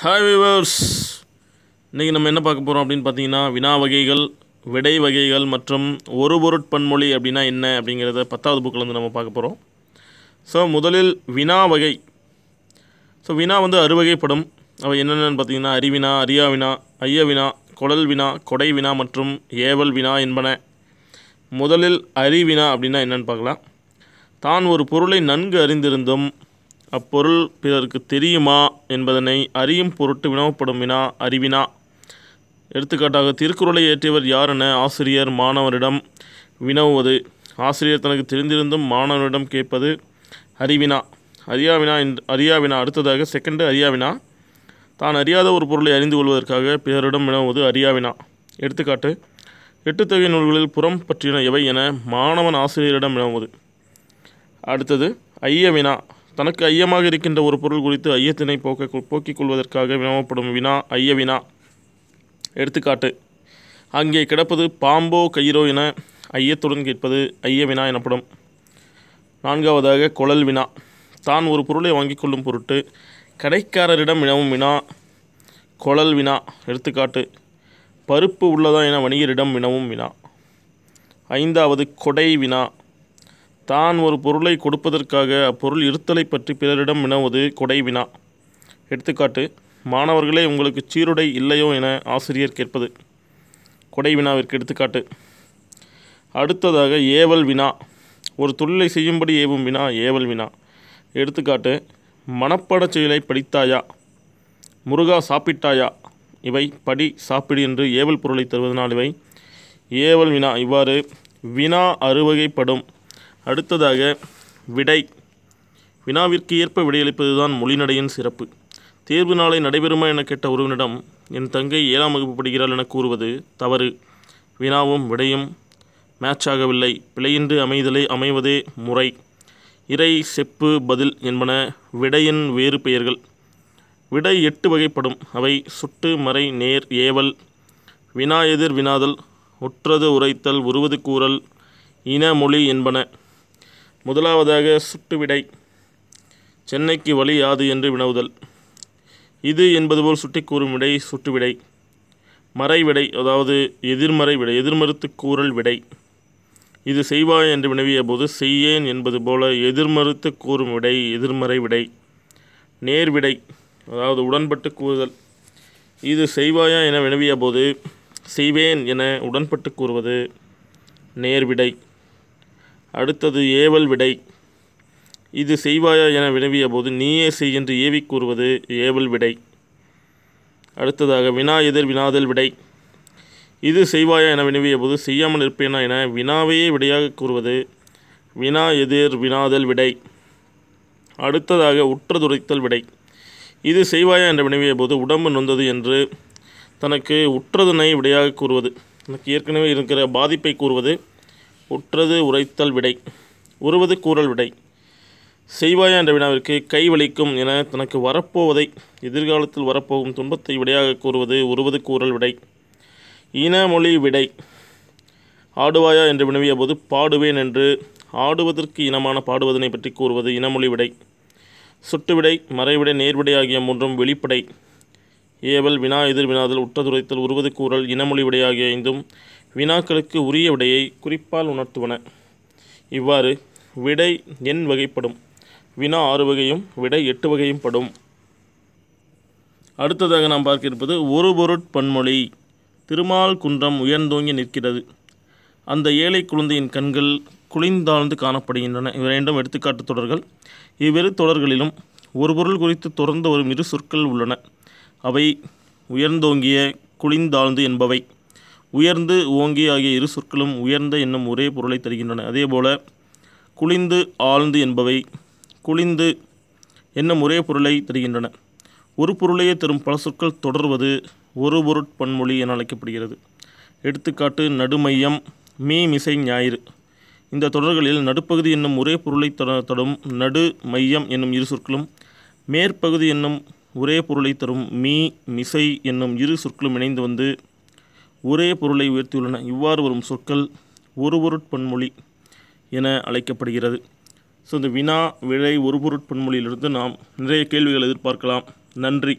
hi viewers இன்றைக்கி நம்ம என்ன பார்க்க போகிறோம் அப்படின்னு பார்த்தீங்கன்னா வினா வகைகள் விடை வகைகள் மற்றும் ஒரு பொருட்பன்மொழி அப்படின்னா என்ன அப்படிங்கிறத பத்தாவது புக்கில் வந்து நம்ம பார்க்க போகிறோம் ஸோ முதலில் வினா வகை ஸோ வினா வந்து அறுவகைப்படும் அவை என்னென்னு பார்த்தீங்கன்னா அறிவினா அரியா வினா ஐய வினா குடல் வினா கொடை வினா மற்றும் ஏவல் வினா என்பன முதலில் அறிவினா அப்படின்னா என்னென்னு பார்க்கலாம் தான் ஒரு பொருளை நன்கு அறிந்திருந்தும் அப்பொருள் பிறருக்கு தெரியுமா என்பதனை அறியும் பொருட்டு வினவப்படும் வினா அறிவினா எடுத்துக்காட்டாக திருக்குறளை ஏற்றியவர் யார் என ஆசிரியர் மாணவரிடம் வினவுவது ஆசிரியர் தனக்கு தெரிந்திருந்தும் மாணவரிடம் கேட்பது அறிவினா அறியாவினா என் அறியாவினா அடுத்ததாக செகண்டு அறியாவினா தான் அறியாத ஒரு பொருளை அறிந்து கொள்வதற்காக பிறரிடம் வினவுவது அறியாவினா எடுத்துக்காட்டு எட்டுத்தொகை நூல்களில் புறம் பற்றின எவை என மாணவன் ஆசிரியரிடம் வினவுவது அடுத்தது ஐயவினா தனக்கு ஐயமாக இருக்கின்ற ஒரு பொருள் குறித்து ஐயத்தினை போக்க போக்கிக் கொள்வதற்காக வினவப்படும் வினா ஐய வினா எடுத்துக்காட்டு அங்கே கிடப்பது பாம்போ கயிறோ என ஐயத்துடன் கேட்பது ஐய வினா எனப்படும் நான்காவதாக குழல் வினா தான் ஒரு பொருளை வாங்கிக் கொள்ளும் பொருட்டு கடைக்காரரிடம் வினவும் வினா குழல் வினா எடுத்துக்காட்டு பருப்பு உள்ளதா என வணிகரிடம் வினவும் வினா ஐந்தாவது கொடை வினா தான் ஒரு பொருளை கொடுப்பதற்காக அப்பொருள் இருத்தலை பற்றி பிறரிடம் வினவது கொடை வினா எடுத்துக்காட்டு மாணவர்களே உங்களுக்கு சீருடை இல்லையோ என ஆசிரியர் கேட்பது கொடை வினாவிற்கு எடுத்துக்காட்டு அடுத்ததாக ஏவல் வினா ஒரு தொழிலை செய்யும்படி ஏவும் வினா ஏவல் வினா எடுத்துக்காட்டு மனப்பாடச் செயலை படித்தாயா முருகா சாப்பிட்டாயா இவை படி சாப்பிடு என்று ஏவல் பொருளை தருவதனால் இவை ஏவல் வினா இவ்வாறு வினா அறுவகைப்படும் அடுத்ததாக விடை வினாவிற்கு ஏற்ப விடையளிப்பதுதான் மொழிநடையின் சிறப்பு தேர்வு நாளை நடைபெறுமா என கேட்ட ஒருவனிடம் என் தங்கை ஏழாம் வகுப்பு படுகிறாள் என கூறுவது தவறு வினாவும் விடையும் மேட்ச் ஆகவில்லை பிழையின்றி அமைதலை அமைவதே முறை இறை செப்பு பதில் என்பன விடையின் வேறு பெயர்கள் விடை எட்டு வகைப்படும் அவை சுட்டு மறை நேர் ஏவல் வினா எதிர் வினாதல் ஒற்றது உரைத்தல் உருவது கூறல் இன மொழி என்பன முதலாவதாக சுட்டு விடை சென்னைக்கு வழி யாது என்று வினவுதல் இது என்பது போல் சுட்டி கூறும் விடை சுட்டு விடை மறை விடை அதாவது எதிர்மறை விடை எதிர்மறுத்து கூறல் விடை இது செய்வாய் என்று வினவிய போது செய்யேன் என்பது போல எதிர்மறுத்து கூறும் விடை எதிர்மறை விடை நேர்விடை அதாவது உடன்பட்டு கூறுதல் இது செய்வாயா என வினவிய போது செய்வேன் என உடன்பட்டு கூறுவது நேர்விடை அடுத்தது ஏவல் விடை இது செய்வாயா என வினவிய போது நீயே செய் என்று ஏவி கூறுவது ஏவல் விடை அடுத்ததாக வினா எதிர் வினாதல் விடை இது செய்வாயா என வினவிய போது செய்யாமல் இருப்பேனா என வினாவையே விடையாக கூறுவது வினா எதிர் வினாதல் விடை அடுத்ததாக உற்றதுரைத்தல் விடை இது செய்வாயா என்ற வினவிய போது உடம்பு நொந்தது என்று தனக்கு உற்றதுனை விடையாக கூறுவது எனக்கு ஏற்கனவே இருக்கிற பாதிப்பை கூறுவது உற்றது உரைத்தல் விடை உருவது கூறல் விடை செய்வாயா என்ற வினாவிற்கு கை வலிக்கும் என தனக்கு வரப்போவதை எதிர்காலத்தில் வரப்போகும் துன்பத்தை விடையாக கூறுவது உருவது கூறல் விடை இனமொழி விடை ஆடுவாயா என்று வினவிய போது பாடுவேன் என்று ஆடுவதற்கு இனமான பாடுவதனை பற்றி கூறுவது இனமொழி விடை சுட்டுவிடை மறைவிடை நேர்விடை ஆகிய மூன்றும் வெளிப்படை ஏவல் வினா எதிர் உற்றதுரைத்தல் உருவது கூறல் இனமொழி விடை ஆகிய ஐந்தும் வினாக்களுக்கு உரிய விடையை குறிப்பால் உணர்த்துவன இவ்வாறு விடை எண் வகைப்படும் வினா ஆறு வகையும் விடை எட்டு வகையும் படும் அடுத்ததாக நாம் பார்க்க இருப்பது ஒரு பொருட்பன்மொழி திருமால் குன்றம் உயர்ந்தோங்கி நிற்கிறது அந்த ஏழை குழந்தையின் கண்கள் குளிந்தாழ்ந்து காணப்படுகின்றன இவை எடுத்துக்காட்டு தொடர்கள் இவ்விரு தொடர்களிலும் ஒரு பொருள் குறித்து தொடர்ந்து வரும் இரு சொற்கள் உள்ளன அவை உயர்ந்தோங்கிய குளிந்தாழ்ந்து என்பவை உயர்ந்து ஓங்கி ஆகிய இரு சொற்களும் உயர்ந்த என்னும் ஒரே பொருளை தருகின்றன அதேபோல குளிந்து ஆழ்ந்து என்பவை குளிந்து என்னும் ஒரே பொருளை தருகின்றன ஒரு பொருளையே தரும் பல சொற்கள் தொடர்வது ஒரு பொருட்பன்மொழி என அழைக்கப்படுகிறது எடுத்துக்காட்டு நடுமையம் மீ மிசை ஞாயிறு இந்த தொடர்களில் நடுப்பகுதி என்னும் ஒரே பொருளை தரும் நடு மையம் என்னும் இரு சொற்களும் மேற்பகுதி என்னும் ஒரே பொருளை தரும் மீ மிசை என்னும் இரு சொற்களும் இணைந்து வந்து ஒரே பொருளை உயர்த்தியுள்ளன இவ்வாறு வரும் சொற்கள் ஒரு பொருட்பன்மொழி என அழைக்கப்படுகிறது ஸோ இந்த வினா விழை ஒரு பொருட்பன்மொழியிலிருந்து நாம் நிறைய கேள்விகள் எதிர்பார்க்கலாம் நன்றி